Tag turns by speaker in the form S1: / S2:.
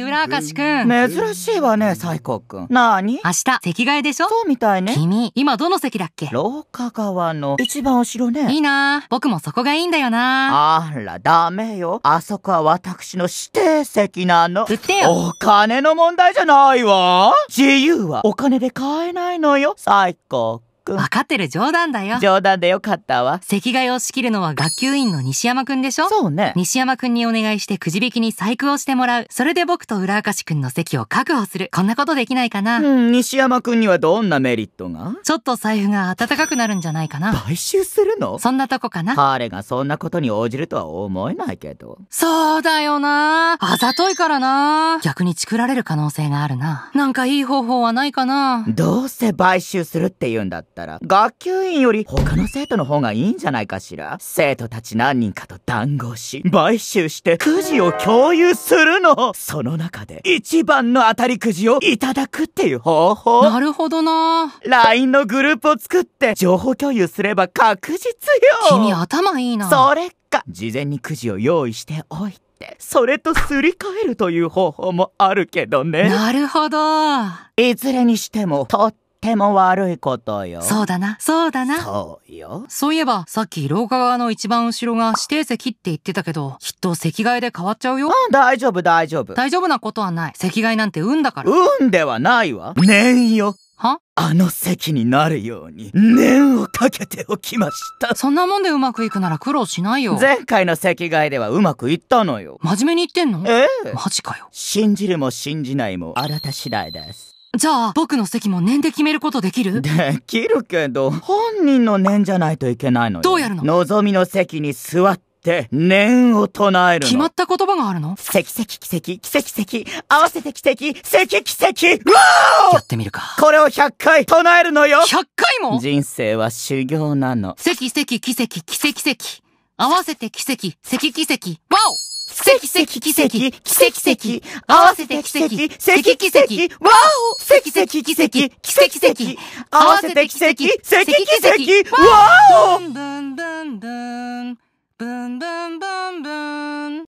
S1: い、浦明くん。珍
S2: しいわね、サイコくん。なに明日、
S1: 席替えでしょそう
S2: みたいね。君、今どの席だっけ廊下側の一番後ろね。いいな僕もそこがいいんだよなあら、ダメよ。あそこは私の指定席なの。売ってよ。お金の問題じゃないわ。自由はお金で買えないのよ、サイコくん。く分かってる冗談だよ冗談でよかったわ席替えを仕切るの
S1: は学級委員の西山くんでしょそうね西山くんにお願いしてくじ引きに細工をしてもらうそれで僕と浦明くんの席を確保するこんなことできないかな
S2: うん西山くんにはどんなメリットが
S1: ちょっと財布が温かくなるんじゃないかな
S2: 買収するのそんなとこかな彼がそんなことに応じるとは思えないけど
S1: そうだよなあざといからな
S2: 逆に作られ
S1: る可能性があるななんかいい方法はないかなどう
S2: せ買収するって言うんだったったら学級委員より他の生徒の方がいいんじゃないかしら生徒たち何人かと談合し買収してくじを共有するのその中で一番の当たりくじをいただくっていう方法なるほどな LINE のグループを作って情報共有すれば確実よ君頭いいなそれか事前にくじを用意しておいてそれとすり替えるという方法もあるけどねなるほどいずれにしてもとっっても悪いことよ。そうだな、
S1: そうだな。そ
S2: うよ。そういえば、さっき廊下側の一
S1: 番後ろが指定席って言ってたけど、きっと席替えで変わっちゃうよ。あ大丈夫、大丈夫。大丈夫なことはない。席替えなんて運だから。
S2: 運ではないわ。念よ。はあの席になるように念をかけておきましたそんなもんでうまくいくなら苦労しないよ前回の席替えではうまくいったのよ真面目に言ってんのええマジかよ信じるも信じないもあなた次第ですじゃあ、僕の席も念で決めることできるできるけど、本人の念じゃないといけないのよ。どうやるの望みの席に座って、念を唱える決まった言葉があるの奇跡奇跡、奇跡奇跡、合わせて奇跡、奇跡奇跡、うわやってみるか。これを100回唱えるのよ !100 回も人生は修行なの。奇跡奇跡、奇跡奇跡、
S1: 合わせて奇跡、奇跡奇跡、わオ奇跡奇跡奇跡奇跡奇跡
S2: 合わせて奇跡奇跡奇跡わお奇跡奇跡奇跡奇跡合わせて奇跡奇跡奇跡わお